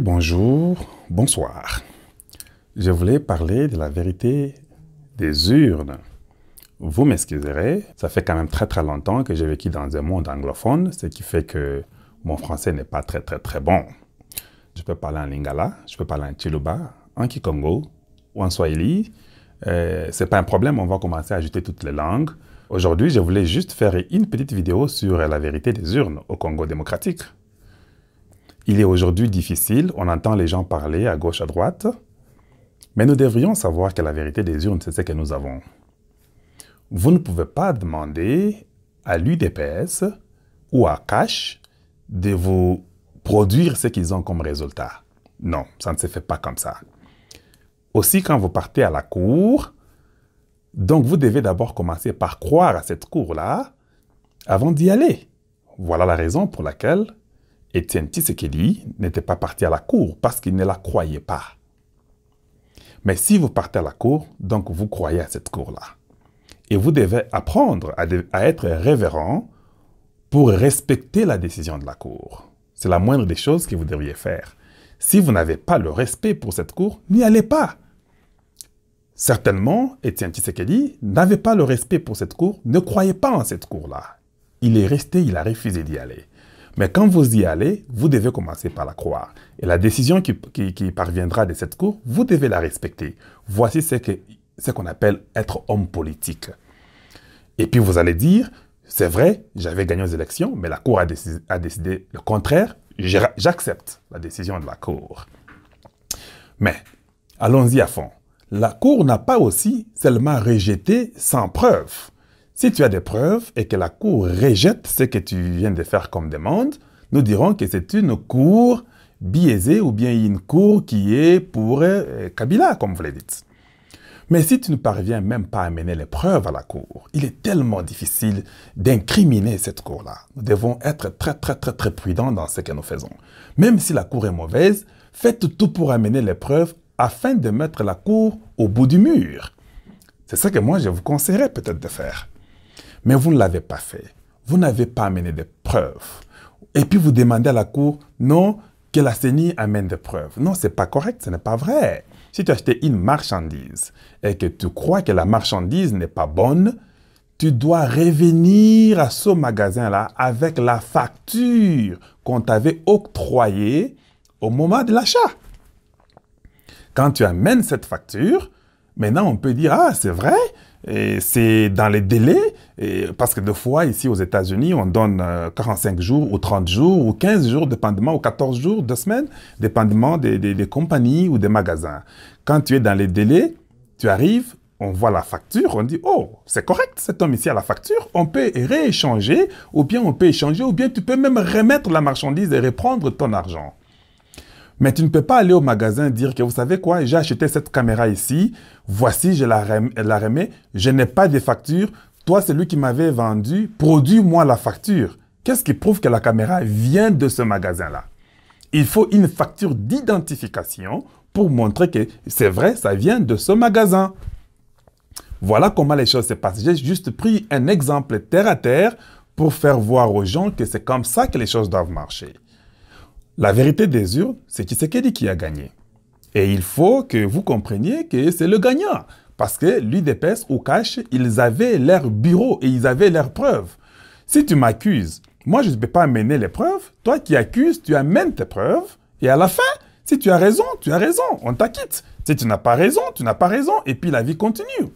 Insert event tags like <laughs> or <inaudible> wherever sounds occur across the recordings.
bonjour, bonsoir. Je voulais parler de la vérité des urnes. Vous m'excuserez, ça fait quand même très très longtemps que j'ai vécu dans un monde anglophone, ce qui fait que mon français n'est pas très très très bon. Je peux parler en lingala, je peux parler en chilouba en kikongo ou en swahili. Euh, c'est pas un problème, on va commencer à ajouter toutes les langues. Aujourd'hui, je voulais juste faire une petite vidéo sur la vérité des urnes au Congo démocratique. Il est aujourd'hui difficile, on entend les gens parler à gauche, à droite, mais nous devrions savoir que la vérité des urnes, c'est ce que nous avons. Vous ne pouvez pas demander à l'UDPS ou à Cash de vous produire ce qu'ils ont comme résultat. Non, ça ne se fait pas comme ça. Aussi, quand vous partez à la cour, donc vous devez d'abord commencer par croire à cette cour-là avant d'y aller. Voilà la raison pour laquelle Étienne Tshisekedi n'était pas parti à la cour parce qu'il ne la croyait pas. Mais si vous partez à la cour, donc vous croyez à cette cour-là. Et vous devez apprendre à, être révérent pour respecter la décision de la cour. C'est la moindre des choses que vous devriez faire. Si vous n'avez pas le respect pour cette cour, n'y allez pas. Certainement, Étienne Tshisekedi n'avait pas le respect pour cette cour, ne croyait pas en cette cour-là. Il est resté, il a refusé d'y aller. Mais quand vous y allez, vous devez commencer par la croire. Et la décision qui, qui, parviendra de cette cour, vous devez la respecter. Voici ce qu'on ce qu'on appelle être homme politique. Et puis vous allez dire, c'est vrai, j'avais gagné aux élections, mais la Cour a, a décidé le contraire. J'accepte la décision de la Cour. Mais allons-y à fond. La Cour n'a pas aussi seulement rejeté sans preuve si tu as des preuves et que la Cour rejette ce que tu viens de faire comme demande, nous dirons que c'est une Cour biaisée ou bien une Cour qui est pour euh, Kabila, comme vous le dites. Mais si tu ne parviens même pas à amener les preuves à la Cour, il est tellement difficile d'incriminer cette Cour-là. Nous devons être très, très, très, très prudents dans ce que nous faisons. Même si la Cour est mauvaise, faites tout pour amener les preuves afin de mettre la Cour au bout du mur. C'est ça que moi, je vous conseillerais peut-être de faire mais vous ne l'avez pas fait. Vous n'avez pas amené de preuves. Et puis vous demandez à la cour, non, que la CENI amène des preuves. Non, c'est pas correct, ce n'est pas vrai. Si tu as une marchandise et que tu crois que la marchandise n'est pas bonne, tu dois revenir à ce magasin-là avec la facture qu'on t'avait octroyée au moment de l'achat. Quand tu amènes cette facture, maintenant on peut dire, ah, c'est vrai, c'est dans les délais, parce que des fois, ici aux États-Unis, on donne 45 euh, jours ou 30 jours ou 15 jours, dépendamment, ou 14 jours, deux semaines, dépendamment des, des compagnies ou des magasins. Quand tu es dans les délais, tu arrives, on voit la facture, on dit oh, c'est correct, cet homme ici a la facture, on peut rééchanger, ou bien on peut échanger, ou bien tu peux même remettre la marchandise et reprendre ton argent. Mais tu ne peux pas aller au magasin dire que vous savez quoi, j'ai acheté cette caméra ici, voici, je la, remets, je n'ai pas de facture, toi celui qui m'avait vendu, produis-moi la facture. Qu'est-ce qui prouve que la caméra vient de ce magasin-là Il faut une facture d'identification pour montrer que c'est vrai, ça vient de ce magasin. Voilà comment les choses se passent. J'ai juste pris un exemple terre à terre pour faire voir aux gens que c'est comme ça que les choses doivent marcher. La vérité des urnes, c'est Tshisekedi qui a gagné. Et il faut que vous compreniez que c'est le gagnant. Parce que l'UDPS ou Cash, ils avaient leur bureau et ils avaient leurs preuves. Si tu m'accuses, moi je ne peux pas amener les preuves. Toi qui accuses, tu amènes tes preuves. Et à la fin, si tu as raison, tu as raison. On t'acquitte. Si tu n'as pas raison, tu n'as pas raison. Et puis la vie continue.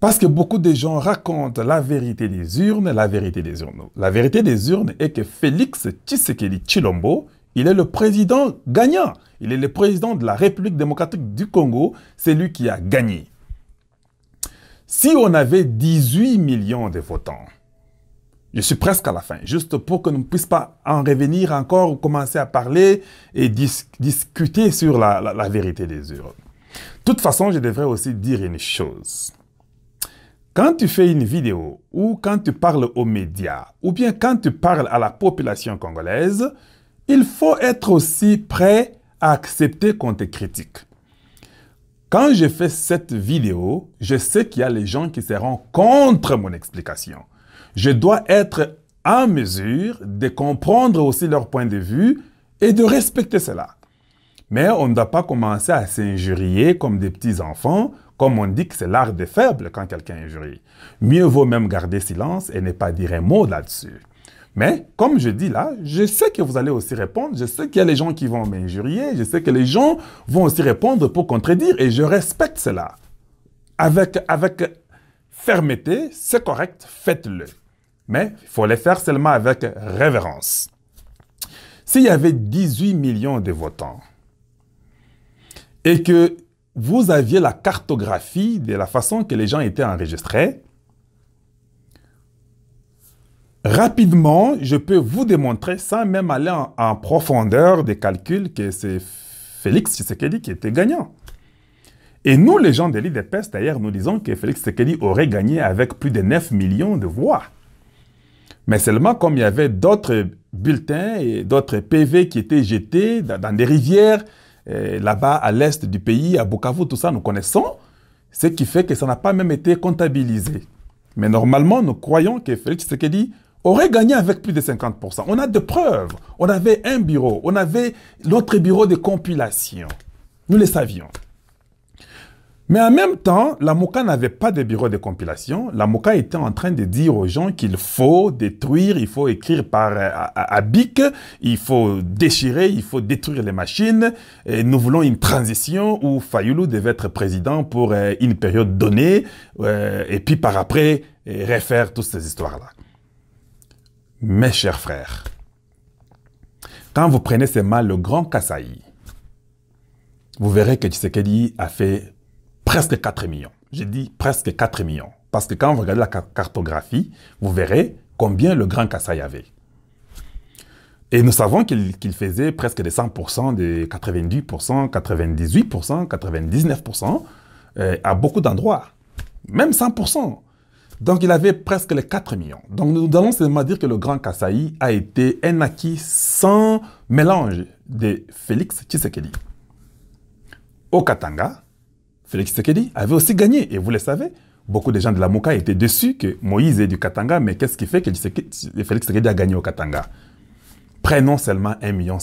Parce que beaucoup de gens racontent la vérité des urnes, la vérité des urnes. La vérité des urnes est que Félix Tshisekedi Chilombo, il est le président gagnant. Il est le président de la République démocratique du Congo. C'est lui qui a gagné. Si on avait 18 millions de votants, je suis presque à la fin, juste pour que nous ne puissions pas en revenir encore, ou commencer à parler et discuter sur la, la vérité des urnes. De toute façon, je devrais aussi dire une chose. Quand tu fais une vidéo ou quand tu parles aux médias ou bien quand tu parles à la population congolaise, il faut être aussi prêt à accepter qu'on te critique. Quand je fais cette vidéo, je sais qu'il y a les gens qui seront contre mon explication. Je dois être en mesure de comprendre aussi leur point de vue et de respecter cela. Mais on ne doit pas commencer à s'injurier comme des petits enfants comme on dit que c'est l'art des faibles quand quelqu'un injurie. Mieux vaut même garder silence et ne pas dire un mot là-dessus. Mais comme je dis là, je sais que vous allez aussi répondre, je sais qu'il y a les gens qui vont m'injurier, je sais que les gens vont aussi répondre pour contredire et je respecte cela. Avec, avec fermeté, c'est correct, faites-le. Mais il faut le faire seulement avec révérence. S'il y avait 18 millions de votants et que vous aviez la cartographie de la façon que les gens étaient enregistrés. Rapidement, je peux vous démontrer, sans même aller en, profondeur des calculs, que c'est Félix Tshisekedi qui était gagnant. Et nous, les gens de l'IDPS, d'ailleurs, nous disons que Félix Tshisekedi aurait gagné avec plus de 9 millions de voix. Mais seulement comme il y avait d'autres bulletins et d'autres PV qui étaient jetés dans des rivières, euh, là-bas à l'est du pays, à Bukavu, tout ça, nous connaissons, ce qui fait que ça n'a pas même été comptabilisé. Mais normalement, nous croyons que Félix Tshisekedi aurait gagné avec plus de 50%. On a des preuves. On avait un bureau, on avait l'autre bureau de compilation. Nous le savions. Mais en même temps, la Moka n'avait pas de bureau de compilation. La Moka était en train de dire aux gens qu'il faut détruire, il faut écrire par euh, à, à, il faut déchirer, il faut détruire les machines. Et nous voulons une transition où Fayoulou devait être président pour euh, une période donnée, euh, et puis par après, refaire toutes ces histoires-là. Mes chers frères, quand vous prenez ces mal le grand Kassai, vous verrez que Tshisekedi a fait presque 4 millions. J'ai dit presque 4 millions. Parce que quand vous regardez la cartographie, vous verrez combien le Grand Kassai avait. Et nous savons qu'il faisait presque des 100%, des 98%, 98%, 99% à beaucoup d'endroits. Même 100%. Donc il avait presque les 4 millions. Donc nous allons seulement dire que le Grand Kassai a été un acquis sans mélange de Félix Tshisekedi. Au Katanga, Félix Sekedi avait aussi gagné. Et vous le savez, beaucoup de gens de la Mouka étaient déçus que Moïse est du Katanga, mais qu'est-ce qui fait que Félix Sekedi a gagné au Katanga Prenons seulement 1,5 million.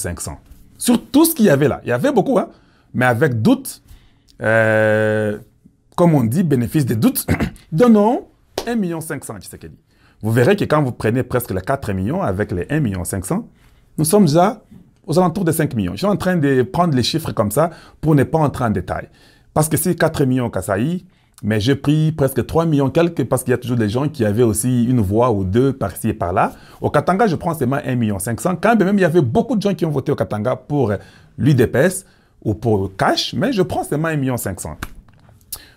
Sur tout ce qu'il y avait là, il y avait beaucoup, hein? mais avec doute, euh, comme on dit, bénéfice des doutes, <coughs> donnons 1,5 million à Tshisekedi. Vous verrez que quand vous prenez presque les 4 millions avec les 1,5 million, nous sommes déjà aux alentours de 5 millions. Je suis en train de prendre les chiffres comme ça pour ne pas entrer en détail. Parce que c'est 4 millions Kasaï, mais j'ai pris presque 3 millions quelques parce qu'il y a toujours des gens qui avaient aussi une voix ou deux par-ci et par-là. Au Katanga, je prends seulement 1 million 500. Quand même, il y avait beaucoup de gens qui ont voté au Katanga pour l'UDPS ou pour Cash, mais je prends seulement 1 million 500.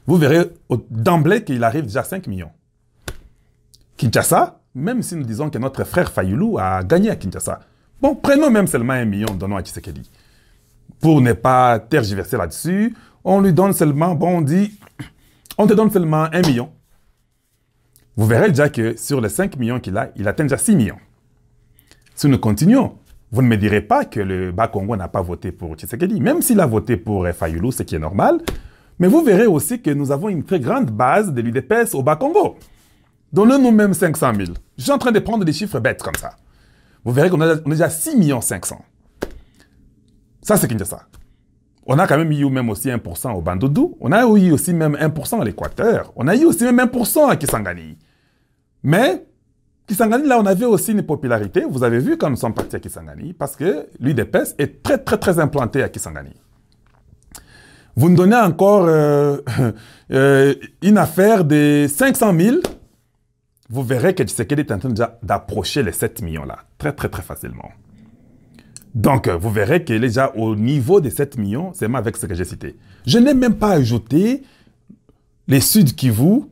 Vous verrez d'emblée qu'il arrive déjà 5 millions. Kinshasa, même si nous disons que notre frère Fayoulou a gagné à Kinshasa, bon, prenons même seulement 1 million, donnons à Tshisekedi. Pour ne pas tergiverser là-dessus, on lui donne seulement, bon, on dit, on te donne seulement un million. Vous verrez déjà que sur les 5 millions qu'il a, il atteint déjà 6 millions. Si nous continuons, vous ne me direz pas que le Bas-Congo n'a pas voté pour Tshisekedi, même s'il a voté pour Fayoulou, ce qui est normal. Mais vous verrez aussi que nous avons une très grande base de l'UDPS au Bas-Congo. Donnez-nous même 500 000. Je suis en train de prendre des chiffres bêtes comme ça. Vous verrez qu'on a, déjà 6 millions 000. Ça, c'est ça on a quand même eu même aussi 1% au Bandoudou. On a eu aussi même 1% à l'Équateur. On a eu aussi même 1% à Kisangani. Mais Kisangani, là, on avait aussi une popularité. Vous avez vu quand nous sommes partis à Kisangani, parce que l'UDPS est très, très, très implanté à Kisangani. Vous me donnez encore euh, <laughs> euh, une affaire de 500 000. Vous verrez que Tshisekedi est en train d'approcher les 7 millions là, très, très, très facilement. Donc, euh, vous verrez que déjà au niveau des 7 millions, c'est avec ce que j'ai cité. Je n'ai même pas ajouté les Sud Kivu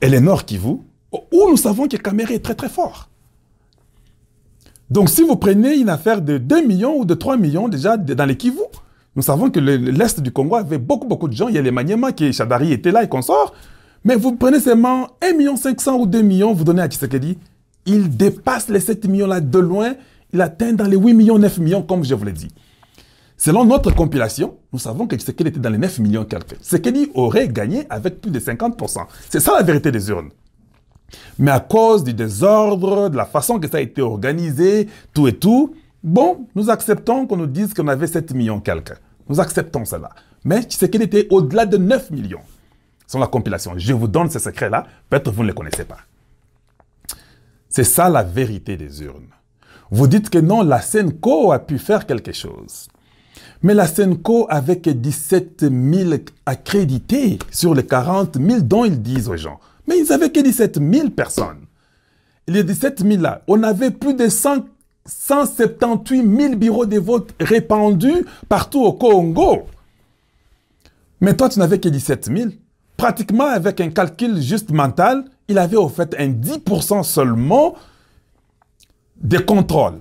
et les Nord Kivu, où nous savons que Caméré est très très fort. Donc, si vous prenez une affaire de 2 millions ou de 3 millions déjà dans les Kivu, nous savons que l'Est du Congo avait beaucoup, beaucoup de gens. Il y a les Maniema, qui Chadari était là et consort. Mais vous prenez seulement 1,5 million ou 2 millions, vous donnez à Tshisekedi. Il dépasse les 7 millions là de loin. Il atteint dans les 8 millions, 9 millions, comme je vous l'ai dit. Selon notre compilation, nous savons que Tshisekedi était dans les 9 millions quelques. Tshisekedi aurait gagné avec plus de 50%. C'est ça la vérité des urnes. Mais à cause du désordre, de la façon que ça a été organisé, tout et tout, bon, nous acceptons qu'on nous dise qu'on avait 7 millions quelques. Nous acceptons cela. Mais Tshisekedi était au-delà de 9 millions. selon la compilation, je vous donne ce secret là peut-être vous ne le connaissez pas. C'est ça la vérité des urnes. Vous dites que non, la SENCO a pu faire quelque chose. Mais la SENCO, avec 17 000 accrédités sur les 40 000 dont ils disent aux gens, mais ils n'avaient que 17 000 personnes. Les 17 000 là, on avait plus de 178 000 bureaux de vote répandus partout au Congo. Mais toi, tu n'avais que 17 000. Pratiquement, avec un calcul juste mental, il avait au fait un 10% seulement des contrôles.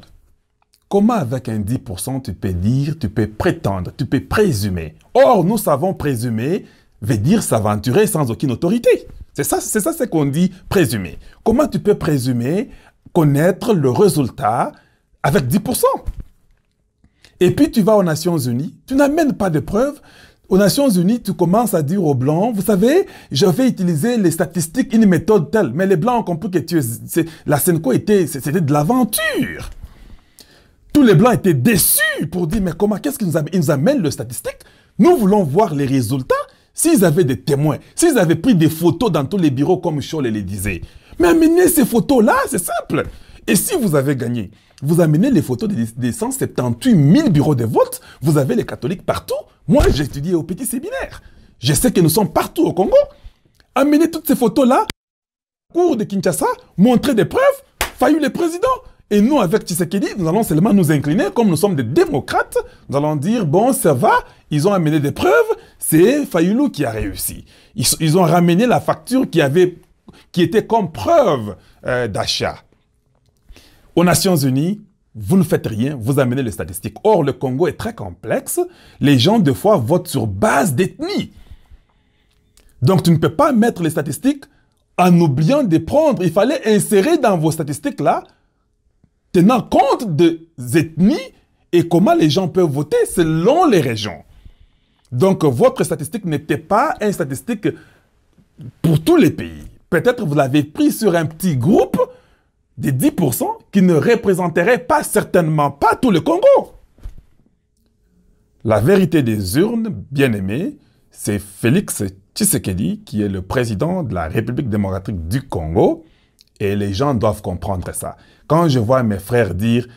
Comment avec un 10% tu peux dire, tu peux prétendre, tu peux présumer Or, nous savons présumer veut dire s'aventurer sans aucune autorité. C'est ça, c'est ça ce qu'on dit présumer. Comment tu peux présumer connaître le résultat avec 10% Et puis tu vas aux Nations Unies, tu n'amènes pas de preuves, aux Nations Unies, tu commences à dire aux Blancs, vous savez, je vais utiliser les statistiques, une méthode telle. Mais les Blancs ont compris que tu, la Senko était, c'était de l'aventure. Tous les Blancs étaient déçus pour dire, mais comment, qu'est-ce qu'ils nous, amènent, nous le statistique Nous voulons voir les résultats. S'ils avaient des témoins, s'ils avaient pris des photos dans tous les bureaux comme Scholl les disait. Mais amenez ces photos-là, c'est simple. Et si vous avez gagné, vous amenez les photos des, 178 000 bureaux de vote, vous avez les catholiques partout. Moi, j'ai étudié au petit séminaire. Je sais que nous sommes partout au Congo. Amenez toutes ces photos-là, cours de Kinshasa, montrer des preuves, Fayoulou le président. Et nous, avec Tshisekedi, nous allons seulement nous incliner, comme nous sommes des démocrates, nous allons dire, bon, ça va, ils ont amené des preuves, c'est Fayoulou qui a réussi. Ils, ont ramené la facture qui, était comme preuve euh, d'achat. Aux Nations Unies, vous ne faites rien, vous amenez les statistiques. Or, le Congo est très complexe. Les gens, des fois, votent sur base d'ethnie. Donc, tu ne peux pas mettre les statistiques en oubliant de prendre. Il fallait insérer dans vos statistiques-là, tenant compte des ethnies et comment les gens peuvent voter selon les régions. Donc, votre statistique n'était pas une statistique pour tous les pays. Peut-être vous l'avez pris sur un petit groupe des 10% qui ne représenteraient pas certainement pas tout le Congo. La vérité des urnes, bien aimé, c'est Félix Tshisekedi qui est le président de la République démocratique du Congo et les gens doivent comprendre ça. Quand je vois mes frères dire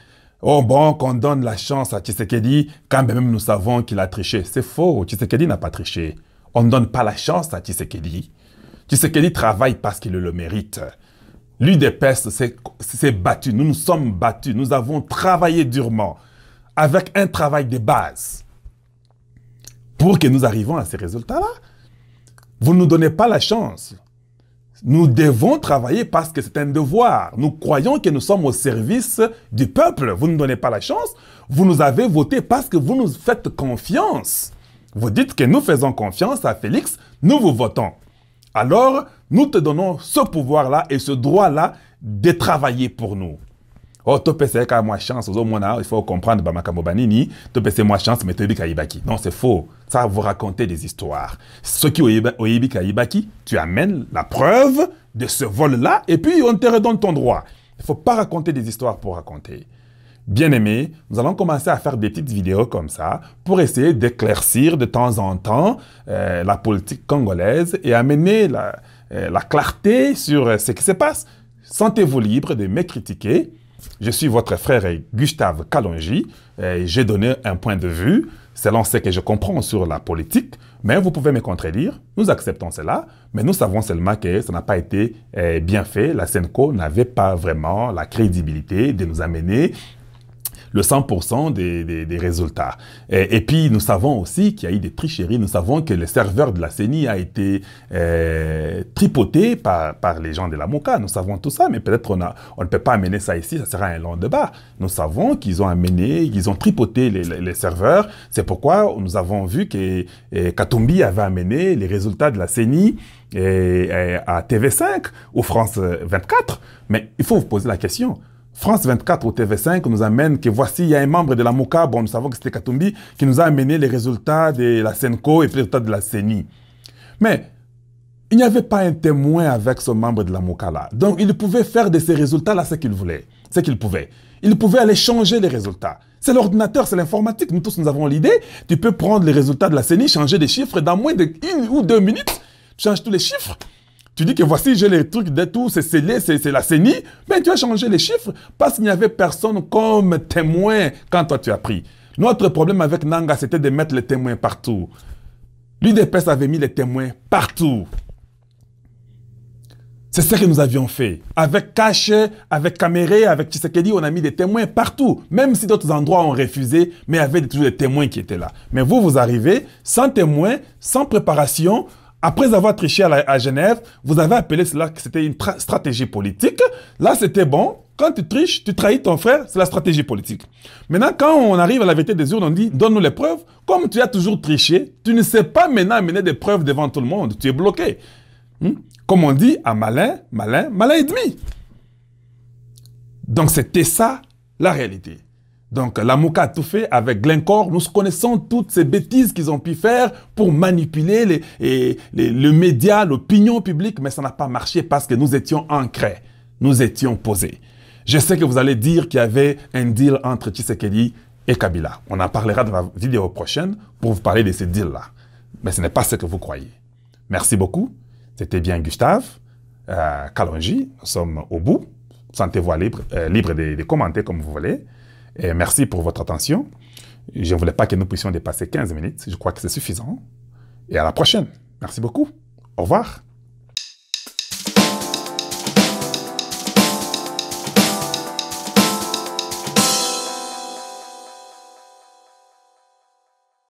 Oh bon, qu'on donne la chance à Tshisekedi, quand même nous savons qu'il a triché. C'est faux, Tshisekedi n'a pas triché. On ne donne pas la chance à Tshisekedi. Tshisekedi travaille parce qu'il le mérite. L'UDPS s'est battu. nous nous sommes battus, nous avons travaillé durement avec un travail de base pour que nous arrivions à ces résultats-là. Vous ne nous donnez pas la chance. Nous devons travailler parce que c'est un devoir. Nous croyons que nous sommes au service du peuple. Vous ne nous donnez pas la chance. Vous nous avez voté parce que vous nous faites confiance. Vous dites que nous faisons confiance à Félix, nous vous votons alors nous te donnons ce pouvoir-là et ce droit-là de travailler pour nous. Oh, topese ka moi chance, il faut comprendre Bamakamobanini, Tu topese moi chance mais tu toyebi kaibaki. Non, c'est faux. Ça vous racontez des histoires. Ce qui oyebi kaibaki, tu amènes la preuve de ce vol-là et puis on te redonne ton droit. Il faut pas raconter des histoires pour raconter. Bien aimé, nous allons commencer à faire des petites vidéos comme ça pour essayer d'éclaircir de temps en temps euh, la politique congolaise et amener la, euh, clarté sur euh, ce qui se passe. Sentez-vous libre de me critiquer. Je suis votre frère Gustave Kalonji. J'ai donné un point de vue selon ce que je comprends sur la politique, mais vous pouvez me contredire. Nous acceptons cela, mais nous savons seulement que ça n'a pas été bien fait. La SENCO n'avait pas vraiment la crédibilité de nous amener le 100% des, des, des, résultats. Et, puis, nous savons aussi qu'il y a eu des tricheries. Nous savons que le serveur de la CENI a été euh, tripoté par, par les gens de la MOCA. Nous savons tout ça, mais peut-être on, a, on ne peut pas amener ça ici. Ça sera un long débat. Nous savons qu'ils ont amené, qu'ils ont tripoté les, les, serveurs. C'est pourquoi nous avons vu que euh, Katumbi avait amené les résultats de la CENI euh, euh, à TV5 ou France 24. Mais il faut vous poser la question. France 24 au TV5 nous amène que voici, il y a un membre de la MOCA, bon, nous savons que c'était Katumbi, qui nous a amené les résultats de la SENCO et les résultats de la CENI. Mais il n'y avait pas un témoin avec ce membre de la MOCA-là. Donc, il pouvait faire de ces résultats-là ce qu'il voulait, ce qu'il pouvait. Il pouvait aller changer les résultats. C'est l'ordinateur, c'est l'informatique. Nous tous, nous avons l'idée. Tu peux prendre les résultats de la CENI, changer les chiffres dans moins d'une ou deux minutes. Tu changes tous les chiffres. Tu dis que voici, j'ai les trucs de tout, c'est scellé, c'est la CENI. Mais tu as changé les chiffres parce qu'il n'y avait personne comme témoin quand toi tu as pris. Notre problème avec Nanga, c'était de mettre les témoins partout. L'UDPS avait mis les témoins partout. C'est ce que nous avions fait. Avec Cache, avec Caméré, avec Tshisekedi, on a mis des témoins partout. Même si d'autres endroits ont refusé, mais il y avait toujours des témoins qui étaient là. Mais vous, vous arrivez sans témoins, sans préparation, après avoir triché à, Genève, vous avez appelé cela que c'était une stratégie politique. Là, c'était bon. Quand tu triches, tu trahis ton frère, c'est la stratégie politique. Maintenant, quand on arrive à la vérité des urnes, on dit, donne-nous les preuves. Comme tu as toujours triché, tu ne sais pas maintenant amener des preuves devant tout le monde. Tu es bloqué. Hmm? Comme on dit, à malin, malin, malin et demi. Donc c'était ça la réalité. Donc la Mouka a tout fait avec Glencore. Nous connaissons toutes ces bêtises qu'ils ont pu faire pour manipuler les, médias, le média, l'opinion publique, mais ça n'a pas marché parce que nous étions ancrés, nous étions posés. Je sais que vous allez dire qu'il y avait un deal entre Tshisekedi et Kabila. On en parlera dans la vidéo prochaine pour vous parler de ce deal là Mais ce n'est pas ce que vous croyez. Merci beaucoup. C'était bien Gustave, euh, Kalonji. Nous sommes au bout. Sentez-vous libre, euh, de commenter comme vous voulez. Et merci pour votre attention. Je ne voulais pas que nous puissions dépasser 15 minutes. Je crois que c'est suffisant. Et à la prochaine. Merci beaucoup. Au revoir.